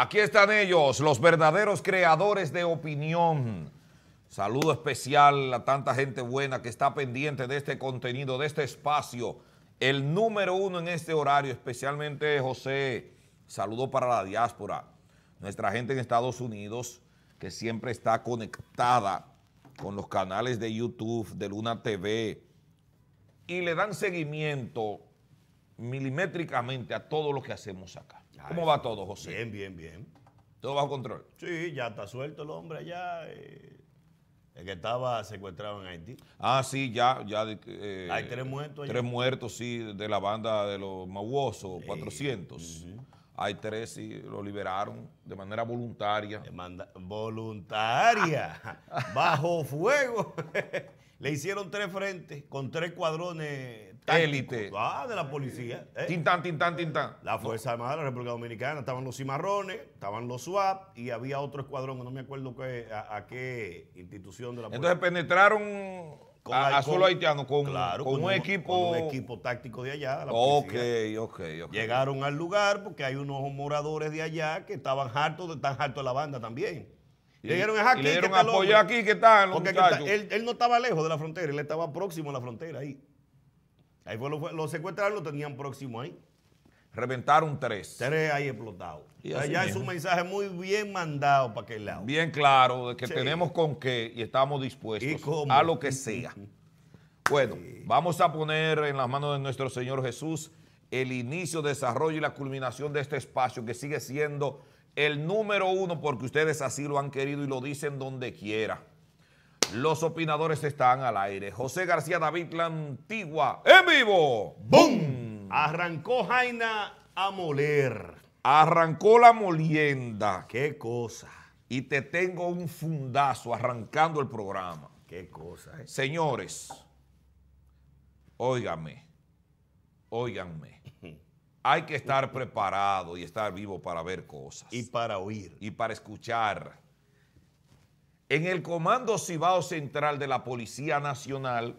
Aquí están ellos, los verdaderos creadores de opinión. Saludo especial a tanta gente buena que está pendiente de este contenido, de este espacio. El número uno en este horario, especialmente José. Saludo para la diáspora. Nuestra gente en Estados Unidos que siempre está conectada con los canales de YouTube, de Luna TV, y le dan seguimiento milimétricamente a todo lo que hacemos acá. ¿Cómo va todo, José? Bien, bien, bien. ¿Todo bajo control? Sí, ya está suelto el hombre allá. Eh, el que estaba secuestrado en Haití. Ah, sí, ya. ya eh, Hay tres muertos. Allá? Tres muertos, sí, de la banda de los Mauosos, 400. Hay tres y lo liberaron de manera voluntaria. voluntaria, bajo fuego. Le hicieron tres frentes con tres cuadrones élite. Ah, de la policía. Eh. Tintán, tintán, La Fuerza Armada de la República Dominicana. Estaban los cimarrones, estaban los SWAP y había otro escuadrón, no me acuerdo qué, a, qué institución de la policía. Entonces penetraron a, solo haitiano con, un, equipo. Con un equipo táctico de allá. ok, ok. Llegaron al lugar porque hay unos moradores de allá que estaban hartos, están hartos de la banda también. Llegaron a aquí, y le dieron aquí que están él, no estaba lejos de la frontera, él estaba próximo a la frontera ahí. Ahí fue lo, lo lo tenían próximo ahí. Reventaron tres. Tres ahí explotados. Allá es un mensaje muy bien mandado para aquel lado. Bien claro, de que tenemos con qué y estamos dispuestos a lo que sea. Bueno, vamos a poner en las manos de nuestro Señor Jesús el inicio, desarrollo y la culminación de este espacio que sigue siendo el número uno porque ustedes así lo han querido y lo dicen donde quiera. Los opinadores están al aire. José García David, la antigua, en vivo. ¡Bum! Arrancó Jaina a moler. Arrancó la molienda. Qué cosa. Y te tengo un fundazo arrancando el programa. Qué cosa. Eh? Señores, óigame, óiganme. Hay que estar preparado y estar vivo para ver cosas. Y para oír. Y para escuchar en el Comando Cibao Central de la Policía Nacional,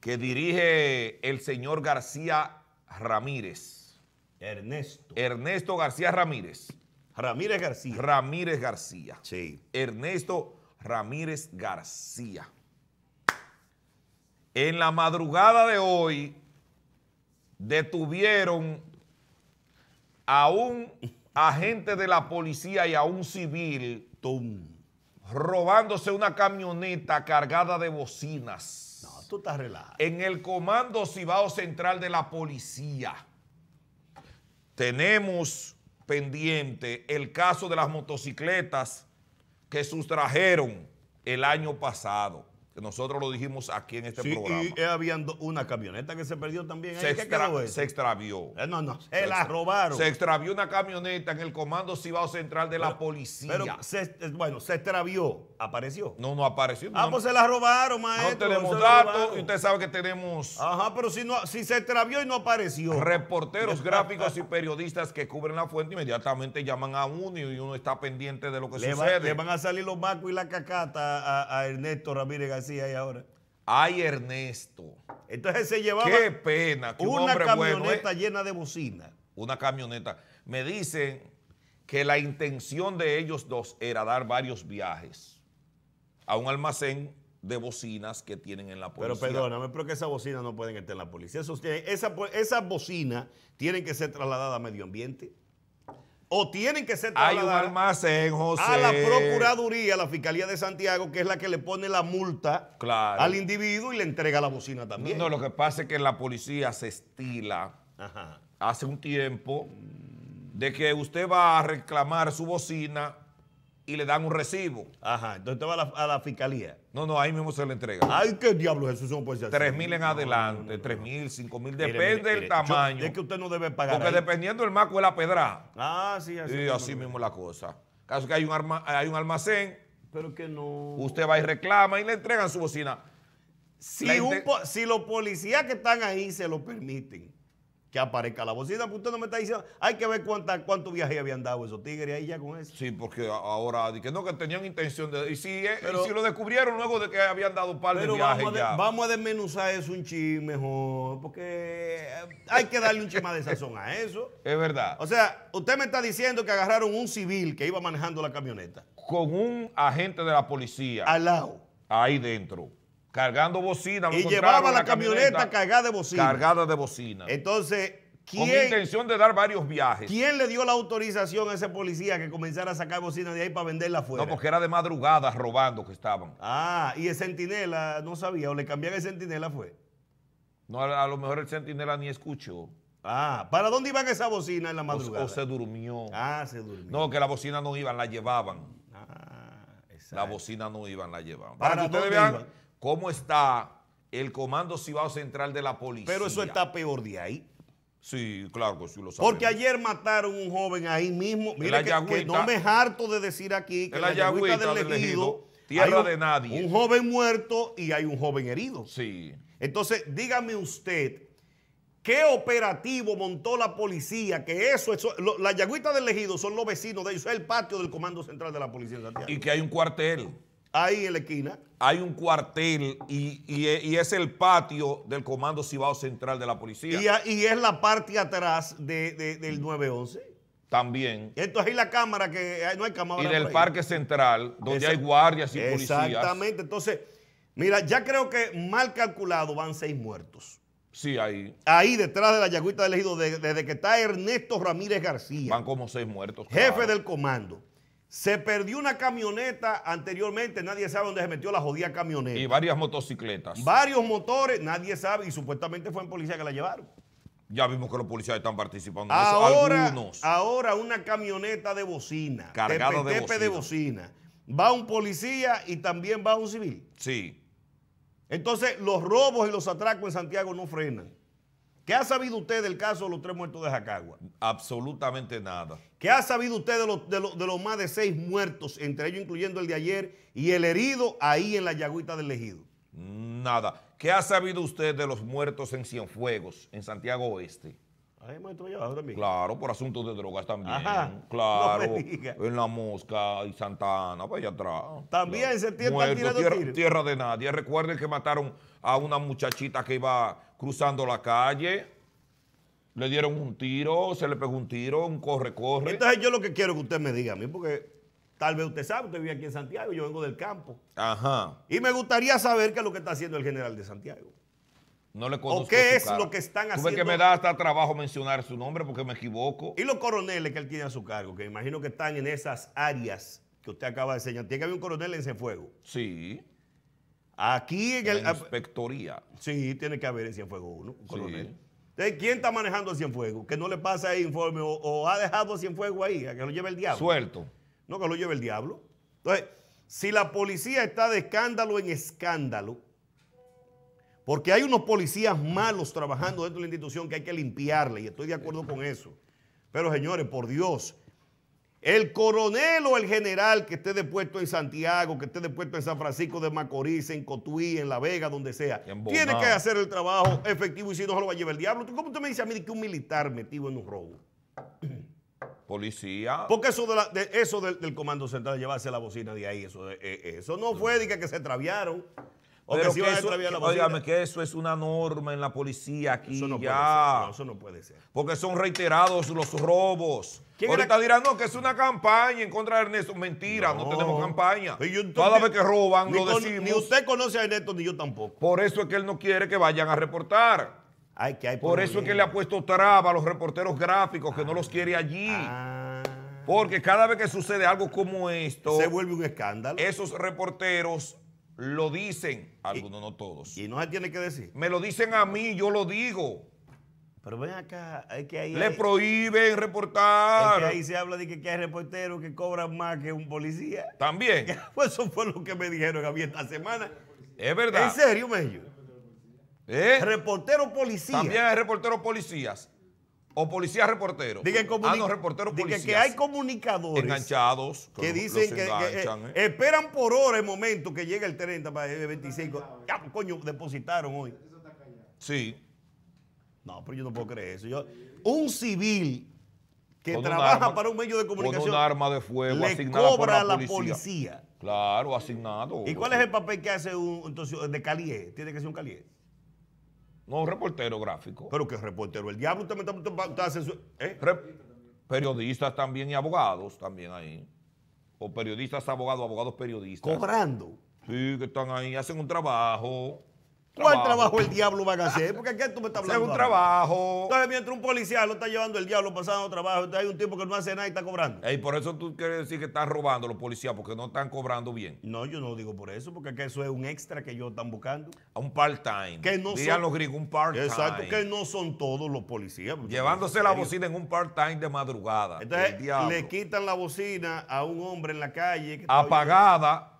que dirige el señor García Ramírez. Ernesto. Ernesto García Ramírez. Ramírez García. Ramírez García. Sí. Ernesto Ramírez García. En la madrugada de hoy detuvieron a un agente de la policía y a un civil robándose una camioneta cargada de bocinas. No, tú estás relajado. En el comando Cibao Central de la Policía. Tenemos pendiente el caso de las motocicletas que sustrajeron el año pasado nosotros lo dijimos aquí en este programa. Y una camioneta que se perdió también. Se, se extravió. Eh, no, no, se, la robaron. Se extravió una camioneta en el Comando Cibao Central de la Policía. Pero, bueno, se extravió. ¿Apareció? No, no apareció. Ah, pues se la robaron, maestro. No tenemos datos y usted sabe que tenemos... Ajá, pero si, no, si se extravió y no apareció. Reporteros, gráficos y periodistas que cubren la fuente inmediatamente llaman a uno y uno está pendiente de lo que sucede. le van a salir los macos y la cacata a, a Ernesto Ramírez García ahora. Ay, Ernesto. Entonces se llevaba Qué pena, una ¿eh? camioneta llena de bocinas Una camioneta. Me dicen que la intención de ellos dos era dar varios viajes a un almacén de bocinas que tienen en la policía. Pero perdóname, pero que esas bocinas no pueden estar en la policía. Esas esa bocinas tienen que ser trasladadas a medio ambiente o tienen que ser trasladadas más José. a la Procuraduría, a la Fiscalía de Santiago, que es la que le pone la multa al individuo y le entrega la bocina también. No, lo que pasa es que la policía se estila hace un tiempo de que usted va a reclamar su bocina y le dan un recibo. Ajá, entonces usted va a la, fiscalía. No, no, ahí mismo se le entrega. Ay, qué diablo, Jesús, no puede ser. 3 mil en adelante, tres mil, cinco mil, depende del tamaño. es que usted no debe pagar. Porque dependiendo del marco es la pedra. Ah, sí, así. Y así mismo la cosa. Caso que hay un, hay un almacén. Pero que no. Usted va y reclama y le entregan su bocina. si los policías que están ahí se lo permiten que aparezca la bocina, porque usted no me está diciendo, hay que ver cuánta, cuánto viaje habían dado esos tigres ahí ya con eso. Sí, porque ahora, que no, que tenían intención de... Y si, eh, si lo descubrieron luego de que habían dado un par de viajes vamos a, Vamos a desmenuzar eso un chisme, mejor, porque eh, hay que darle un chisme de sazón a eso. Es verdad. O sea, usted me está diciendo que agarraron un civil que iba manejando la camioneta. Con un agente de la policía. Al lado. Ahí dentro. Cargando bocina. y llevaba la, camioneta, cargada de bocina. Cargada de bocina. Entonces, ¿quién, con intención de dar varios viajes. ¿Quién le dio la autorización a ese policía que comenzara a sacar bocina de ahí para venderla afuera? No, porque era de madrugada robando que estaban. Ah, y el sentinela no sabía, o le cambiaron el sentinela fue. No, a lo mejor el sentinela ni escuchó. Ah, ¿para dónde iban esa bocina en la madrugada? O, se durmió. Ah, se durmió. No, que la bocina no iban, la llevaban. La bocina no iban, la llevaban. Para, que ustedes vean cómo está el Comando Cibao Central de la Policía. Pero eso está peor de ahí. Sí, claro sí lo sabemos. Porque ayer mataron un joven ahí mismo. Mira que, no me harto de decir aquí que la, yagüita del, tierra de nadie. Un joven muerto y hay un joven herido. Sí. Entonces, dígame usted ¿Qué operativo montó la policía? Que eso, eso lo, del ejido son los vecinos de ellos, es el patio del Comando Central de la Policía Santiago. Y que hay un cuartel. Ahí en la esquina. Hay un cuartel y, es el patio del Comando Cibao Central de la Policía. Y, es la parte atrás de, del 911. También. Esto ahí la cámara que no hay cámara. Y del Parque Central, donde hay guardias y policías. Exactamente. Entonces, mira, ya creo que mal calculado van seis muertos. Sí, ahí. Ahí detrás de la Yagüita del Ejido, desde, que está Ernesto Ramírez García. Van como seis muertos. Jefe del comando. Se perdió una camioneta anteriormente, nadie sabe dónde se metió la jodida camioneta. Y varias motocicletas. Varios motores, nadie sabe, y supuestamente fue en policía que la llevaron. Ya vimos que los policías están participando. Ahora, ahora una camioneta de bocina. cargado de, de de bocina. Va un policía y también va un civil. Sí. Entonces, los robos y los atracos en Santiago no frenan. ¿Qué ha sabido usted del caso de los tres muertos de Jacagua? Absolutamente nada. ¿Qué ha sabido usted de los, de, los, más de seis muertos, entre ellos incluyendo el de ayer y el herido ahí en la Yagüita del Ejido? Nada. ¿Qué ha sabido usted de los muertos en Cienfuegos, en Santiago Oeste? Claro, por asuntos de drogas también. claro. En La Mosca y Santa Ana, para pues, allá atrás. También se entiende tierra, tierra de nadie. Recuerden que mataron a una muchachita que iba cruzando la calle. Le dieron un tiro, se le pegó un tiro, corre-corre. Entonces yo lo que quiero que usted me diga a mí, porque tal vez usted sabe, usted vive aquí en Santiago, yo vengo del campo. Ajá. Y me gustaría saber qué es lo que está haciendo el general de Santiago le ¿O qué es lo que están haciendo? que me da hasta trabajo mencionar su nombre porque me equivoco. Y los coroneles que él tiene a su cargo, que imagino que están en esas áreas que usted acaba de señalar. Tiene que haber un coronel en ese fuego. Sí. Aquí en, el. La inspectoría. Sí, tiene que haber en Cienfuegos uno, un coronel. Entonces, ¿quién está manejando Cienfuegos? Que no le pasa el informe o, ha dejado Cienfuegos ahí, que lo lleve el diablo. Suelto. No, que lo lleve el diablo. Entonces, si la policía está de escándalo en escándalo, porque hay unos policías malos trabajando dentro de la institución que hay que limpiarle, y estoy de acuerdo con eso. Pero señores, por Dios, el coronel o el general que esté depuesto en Santiago, que esté depuesto en San Francisco de Macorís, en Cotuí, en La Vega, donde sea, tiene que hacer el trabajo efectivo y si no se lo va a llevar el diablo. cómo usted me dice a mí que un militar metido en un robo? Policía. Porque eso, de eso del, Comando Central, llevarse la bocina de ahí, eso, eh, eh, eso no fue de que, que se traviaron. O que, eso, es una norma en la policía aquí eso no ya. No, eso no puede ser. Porque son reiterados los robos. Ahorita está dirán, no, que es una campaña en contra de Ernesto. Mentira, no, tenemos campaña. Cada vez que roban, lo decimos. Ni usted conoce a Ernesto, ni yo tampoco. Por eso es que él no quiere que vayan a reportar. Ay, que hay por, eso es que le ha puesto traba a los reporteros gráficos, que no los quiere ah. allí. Ah. Porque cada vez que sucede algo como esto... Se vuelve un escándalo. Esos reporteros lo dicen, algunos, no todos. Y no se tiene que decir. Me lo dicen a mí, yo lo digo. Pero ven acá, es que ahí. Le prohíben reportar. Es ahí se habla de que, hay reporteros que cobran más que un policía. También. Pues eso fue lo que me dijeron a mí esta semana. Es verdad. ¿En serio, Mello? ¿Eh? Reportero policía. También hay reporteros policías. O policía reportero. Diga ah, reporteros que hay comunicadores. Enganchados. Que, dicen que, eh, eh, eh. esperan por hora el momento que llegue el 30 para el 25. coño, depositaron hoy. Sí. No, pero yo no puedo creer eso. un civil que trabaja para un medio de comunicación. Con un arma de fuego le cobra a la, policía. Claro, asignado. ¿Y cuál es el papel que hace un entonces, de calier? Tiene que ser un calier. No, reportero gráfico. ¿Pero qué reportero? El diablo usted me está, ¿eh? periodistas también y abogados también ahí. O periodistas, abogados, abogados, periodistas. Cobrando. Sí, que están ahí, hacen un trabajo. ¿Cuál trabajo el diablo va a hacer? Porque aquí tú me estás hablando. Es un trabajo. Entonces, mientras un policía lo está llevando el diablo pasando trabajo, entonces hay un tipo que no hace nada y está cobrando. Y por eso tú quieres decir que están robando los policías, porque no están cobrando bien. No, yo no digo por eso, porque eso es un extra que ellos están buscando. A Un part-time. Que no son... los gringos, un part-time. Exacto, que no son todos los policías. Llevándose la bocina en un part-time de madrugada. Entonces, le quitan la bocina a un hombre en la calle. Apagada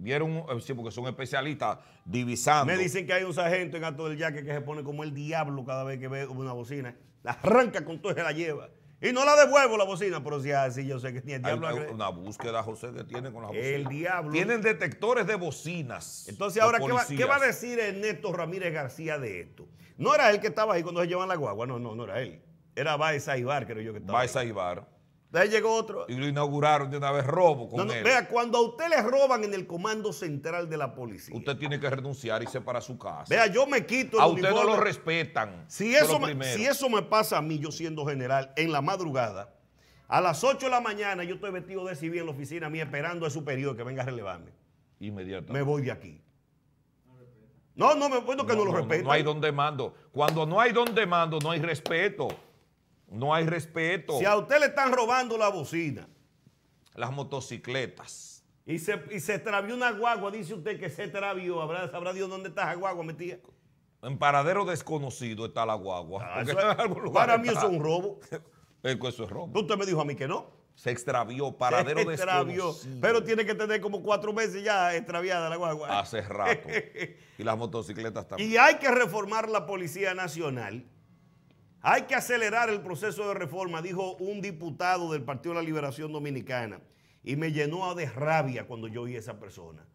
Vieron, eh, sí, porque son especialistas divisando. Me dicen que hay un sargento en Alto del Yaque que se pone como el diablo cada vez que ve una bocina. La arranca con todo y se la lleva. Y no la devuelvo la bocina, pero si yo sé que tiene el diablo. Hay, una búsqueda, José, que tiene con la bocina. El diablo. Tienen detectores de bocinas. Entonces, ahora, ¿qué va, ¿qué va, a decir Ernesto Ramírez García de esto? No era él que estaba ahí cuando se llevan la guagua. No, no, no era él. Era Baez Aibar, creo yo que estaba. Baez Aibar. De ahí llegó otro. Y lo inauguraron de una vez robo con él. Vea, cuando a usted le roban en el comando central de la policía. Usted tiene que renunciar y se para su casa. Vea, yo me quito A usted no lo respetan. Si eso, me, si eso me pasa a mí, yo siendo general, en la madrugada, a las 8 de la mañana yo estoy vestido de civil en la oficina mía esperando a su periodo que venga a relevarme. Inmediatamente. Me voy de aquí. No, no, me acuerdo que no, lo respetan. No hay donde mando. Cuando no hay donde mando, no hay respeto. No hay respeto. Si a usted le están robando la bocina. Las motocicletas. Y se, extravió se una guagua, dice usted que se extravió ¿Sabrá Dios dónde está la guagua mi tía? En paradero desconocido está la guagua. Ah, para mí eso es un robo. eso es robo. Usted me dijo a mí que no. Se extravió, paradero se desconocido. Pero tiene que tener como cuatro meses ya extraviada la guagua. Hace rato. y las motocicletas también. Y hay que reformar la Policía Nacional hay que acelerar el proceso de reforma, dijo un diputado del Partido de la Liberación Dominicana. Y me llenó de rabia cuando yo oí a esa persona.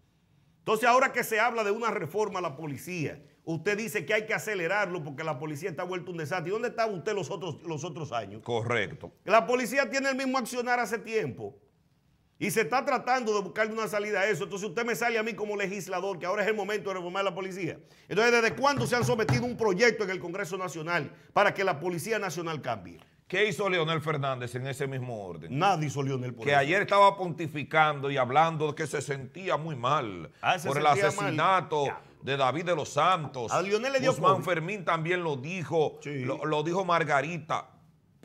Entonces ahora que se habla de una reforma a la policía, usted dice que hay que acelerarlo porque la policía está vuelta un desastre. ¿Y dónde estaba usted los otros, los otros años? Correcto. La policía tiene el mismo accionar hace tiempo. Y se está tratando de buscarle una salida a eso. Entonces usted me sale a mí como legislador, que ahora es el momento de reformar la policía. Entonces, ¿desde cuándo se han sometido un proyecto en el Congreso Nacional para que la Policía Nacional cambie? ¿Qué hizo Leonel Fernández en ese mismo orden? Nadie hizo Leonel Que ayer estaba pontificando y hablando de que se sentía muy mal ah, por el asesinato de David de los Santos. A Leonel le dio Guzmán Fermín también lo dijo, lo dijo Margarita.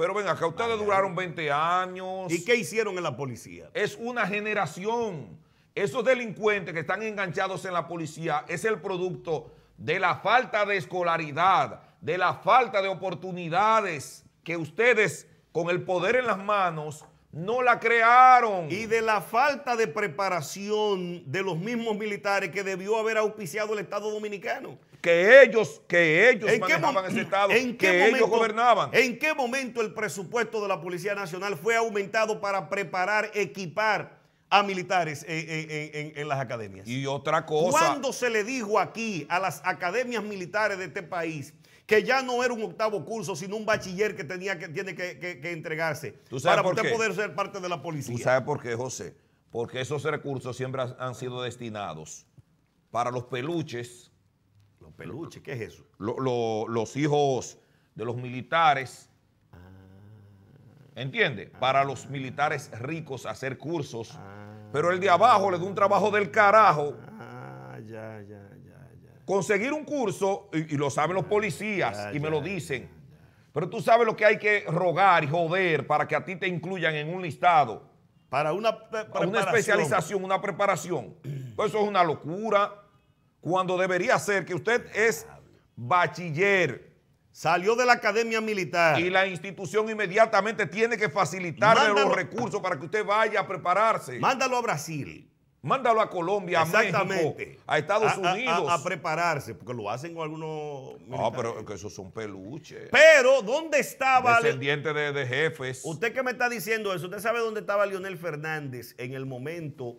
Pero ven acá, ustedes duraron 20 años. ¿Y qué hicieron en la policía? Es una generación. Esos delincuentes que están enganchados en la policía es el producto de la falta de escolaridad, de la falta de oportunidades que ustedes con el poder en las manos no la crearon. Y de la falta de preparación de los mismos militares que debió haber auspiciado el Estado Dominicano que ellos, que ellos ese estado, ¿en que ellos gobernaban. ¿En qué momento el presupuesto de la Policía Nacional fue aumentado para preparar, equipar a militares eh, eh, en, las academias? Y otra cosa. ¿Cuándo se le dijo aquí a las academias militares de este país que ya no era un octavo curso, sino un bachiller que, tenía que tiene que, entregarse para poder ser parte de la policía? ¿Tú sabes por qué, José? Porque esos recursos siempre han sido destinados para los peluches peluche, ¿qué es eso? los hijos de los militares. ¿Entiende? Para los militares ricos hacer cursos. pero el de abajo le da un trabajo del carajo. Ah, Conseguir un curso, y, lo saben los policías, y me lo dicen. Pero tú sabes lo que hay que rogar y joder para que a ti te incluyan en un listado. Para una, una especialización, una preparación. Pues eso es una locura cuando debería ser que usted es bachiller. Salió de la academia militar. Y la institución inmediatamente tiene que facilitarle los recursos para que usted vaya a prepararse. Mándalo a Brasil. Mándalo a Colombia, a México, a Estados Unidos. A, prepararse, porque lo hacen con algunos. Ah, militares. No, pero que esos son peluches. Pero, ¿dónde estaba. Descendiente de, de jefes. Usted que me está diciendo eso, ¿usted sabe dónde estaba Leonel Fernández en el momento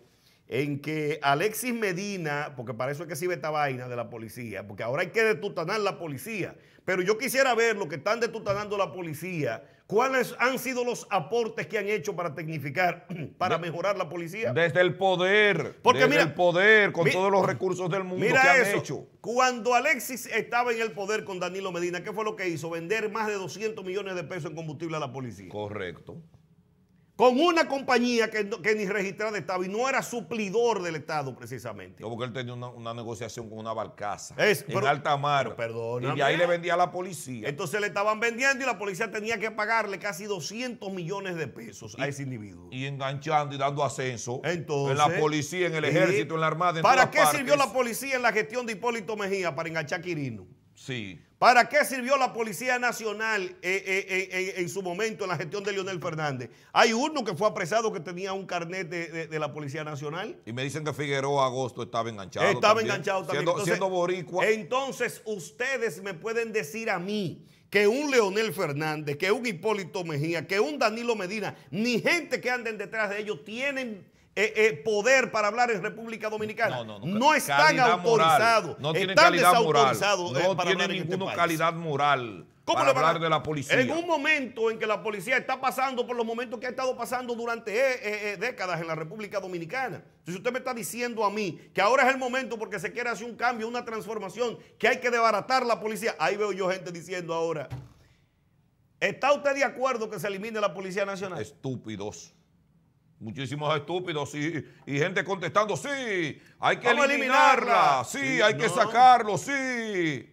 en que Alexis Medina, porque para eso es que sirve esta vaina de la policía, porque ahora hay que detutanar la policía, pero yo quisiera ver lo que están detutanando la policía, cuáles han sido los aportes que han hecho para tecnificar, para mejorar la policía. Desde el poder, desde el poder, con todos los recursos del mundo mira eso. Cuando Alexis estaba en el poder con Danilo Medina, ¿qué fue lo que hizo? Vender más de 200 millones de pesos en combustible a la policía. Correcto con una compañía que, ni registrada estaba y no era suplidor del Estado precisamente. porque él tenía una, negociación con una barcaza es, en alta mar. Perdón. Y ahí le vendía a la policía. Entonces le estaban vendiendo y la policía tenía que pagarle casi 200 millones de pesos a ese individuo. Y enganchando y dando ascenso. Entonces, en la policía, en el ejército, en la armada. En ¿Para qué sirvió la policía en la gestión de Hipólito Mejía para enganchar a Quirino? Sí. ¿Para qué sirvió la Policía Nacional eh, eh, eh, en su momento en la gestión de Leonel Fernández? Hay uno que fue apresado que tenía un carnet de, la Policía Nacional. Y me dicen que Figueroa Agosto estaba enganchado. Estaba enganchado también. Siendo, boricua. Entonces, ustedes me pueden decir a mí que un Leonel Fernández, que un Hipólito Mejía, que un Danilo Medina, ni gente que anden detrás de ellos tienen eh, eh, poder para hablar en República Dominicana. No, están autorizados. ninguna calidad moral. Eh, para este hablar de la policía? En un momento en que la policía está pasando por los momentos que ha estado pasando durante décadas en la República Dominicana. si usted me está diciendo a mí que ahora es el momento porque se quiere hacer un cambio, una transformación, que hay que desbaratar la policía. Ahí veo yo gente diciendo ahora, ¿está usted de acuerdo que se elimine la Policía Nacional? Estúpidos. Muchísimos estúpidos y, y, gente contestando, sí, hay que eliminarla, eliminarla, sí, hay que sacarlo, sí.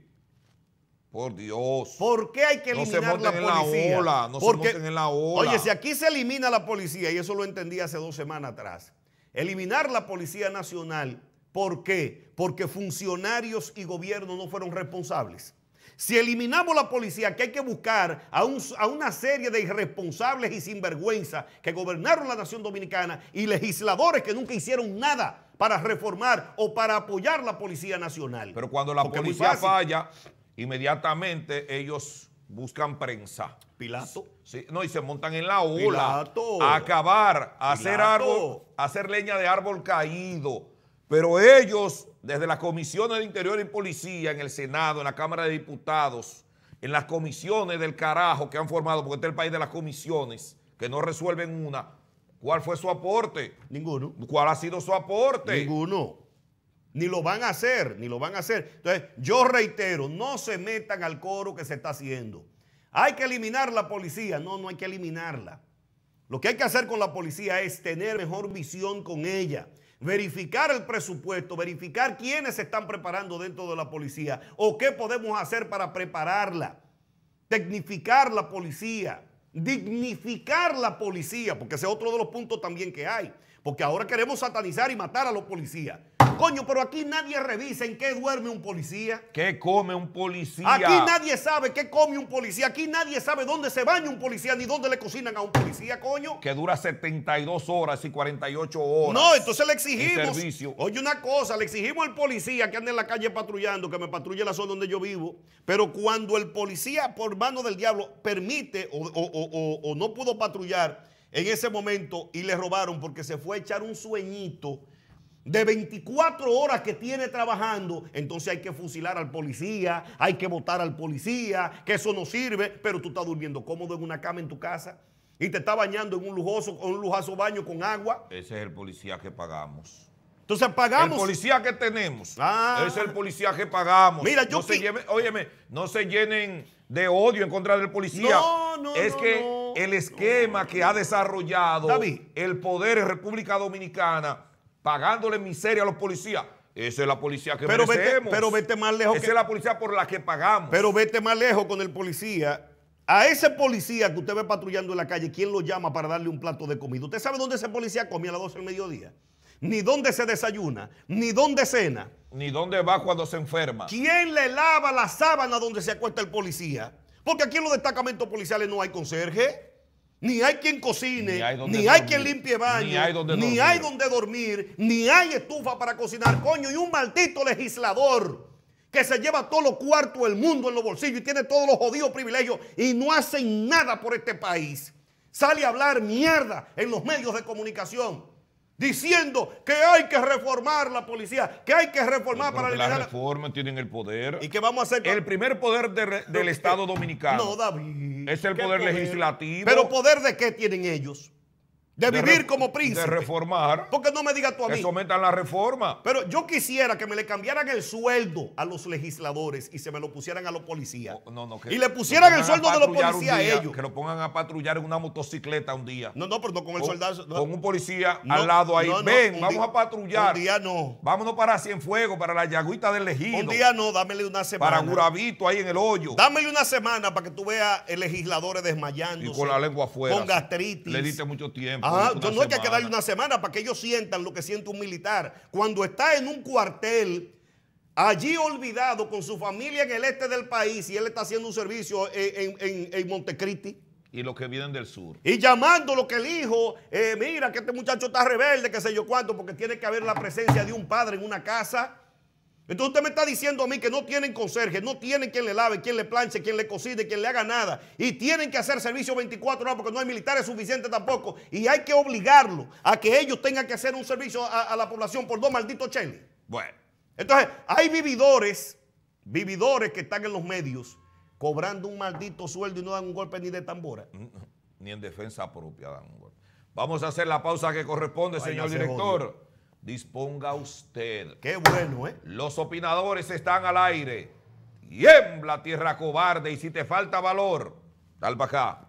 Por Dios. ¿Por qué hay que eliminar no se la policía? En la ola, no se monten en la ola. Oye, si aquí se elimina la policía, y eso lo entendí hace dos semanas atrás, eliminar la Policía Nacional, ¿por qué? Porque funcionarios y gobierno no fueron responsables. Si eliminamos la policía, que hay que buscar a, una serie de irresponsables y sinvergüenzas que gobernaron la nación dominicana y legisladores que nunca hicieron nada para reformar o para apoyar la Policía Nacional. Pero cuando la policía falla, inmediatamente ellos buscan prensa. Pilato. Sí, no, y se montan en la ola. Pilato. A acabar, hacer algo, hacer leña de árbol caído. Pero ellos desde las comisiones de Interior y Policía, en el Senado, en la Cámara de Diputados, en las comisiones del carajo que han formado, porque este es el país de las comisiones, que no resuelven una, ¿cuál fue su aporte? Ninguno. ¿Cuál ha sido su aporte? Ninguno. Ni lo van a hacer, ni lo van a hacer. Entonces, yo reitero, no se metan al coro que se está haciendo. Hay que eliminar la policía. No, no hay que eliminarla. Lo que hay que hacer con la policía es tener mejor visión con ella verificar el presupuesto, verificar quiénes se están preparando dentro de la policía o qué podemos hacer para prepararla, tecnificar la policía, dignificar la policía, porque ese es otro de los puntos también que hay, porque ahora queremos satanizar y matar a los policías. Coño, pero aquí nadie revisa en qué duerme un policía. ¿Qué come un policía? Aquí nadie sabe qué come un policía. Aquí nadie sabe dónde se baña un policía ni dónde le cocinan a un policía, coño. Que dura 72 horas y 48 horas. No, entonces le exigimos. Servicio. Oye, una cosa, le exigimos al policía que ande en la calle patrullando, que me patrulle la zona donde yo vivo. Pero cuando el policía, por mano del diablo, permite o, o, o no pudo patrullar en ese momento y le robaron porque se fue a echar un sueñito de 24 horas que tiene trabajando, entonces hay que fusilar al policía, hay que votar al policía, que eso no sirve, pero tú estás durmiendo cómodo en una cama en tu casa y te está bañando en un lujoso, un baño con agua. Ese es el policía que pagamos. Entonces pagamos. El policía que tenemos ah. es el policía que pagamos. Mira, yo no óyeme, no se llenen de odio en contra del policía. No, no, es que el esquema que ha desarrollado el poder en República Dominicana pagándole miseria a los policías. Esa es la policía que merecemos. pero vete más lejos. Esa es la policía por la que pagamos. Pero vete más lejos con el policía. A ese policía que usted ve patrullando en la calle, ¿quién lo llama para darle un plato de comida? ¿Usted sabe dónde ese policía come a las 12 del mediodía? Ni dónde se desayuna, ni dónde cena. Ni dónde va cuando se enferma. ¿Quién le lava la sábana donde se acuesta el policía? Porque aquí en los destacamentos policiales no hay conserje. Ni hay quien cocine, ni hay, quien limpie baños, ni hay, donde, dormir. ni hay estufa para cocinar, coño, y un maldito legislador que se lleva todos los cuartos del mundo en los bolsillos y tiene todos los jodidos privilegios y no hacen nada por este país. Sale a hablar mierda en los medios de comunicación diciendo que hay que reformar la policía, que hay que reformar para eliminar... La reforma tienen el poder. ¿Y qué vamos a hacer? El primer poder del Estado eh, Dominicano. Es el poder, legislativo. ¿Pero poder de qué tienen ellos? De, vivir como príncipe. De reformar. Porque no me digas tú a mí. Que sometan la reforma. Pero yo quisiera que me le cambiaran el sueldo a los legisladores y se me lo pusieran a los policías. Oh, no, no, que y le pusieran el sueldo de los policías a ellos. Que lo pongan a patrullar en una motocicleta un día. No, no, pero con el soldado. Con un policía al lado ahí. Ven, vamos a patrullar. Un día no. Vámonos para Cienfuegos, para la Yagüita del Ejido. Un día no, dámele una semana. Para Guravito, ahí en el hoyo. Dámele una semana para que tú veas legisladores desmayándose. Y con la lengua afuera. Con gastritis. Le diste mucho tiempo. Ah, no, hay que quedarle una semana para que ellos sientan lo que siente un militar. Cuando está en un cuartel, allí olvidado con su familia en el este del país y él está haciendo un servicio en, en, Montecristi. Y los que vienen del sur. Y llamando lo que el hijo, eh, mira que este muchacho está rebelde, que sé yo cuánto, porque tiene que haber la presencia de un padre en una casa. Entonces usted me está diciendo a mí que no tienen conserje, no tienen quien le lave, quien le planche, quien le cocide, quien le haga nada. Y tienen que hacer servicio 24 horas porque no hay militares suficientes tampoco. Y hay que obligarlo a que ellos tengan que hacer un servicio a, la población por dos malditos cheles. Bueno, entonces hay vividores, vividores que están en los medios cobrando un maldito sueldo y no dan un golpe ni de tambora. Mm, mm. Ni en defensa propia dan un golpe. Vamos a hacer la pausa que corresponde, señor director. Disponga usted. Qué bueno, ¿eh? Los opinadores están al aire. la tierra cobarde, y si te falta valor, tal para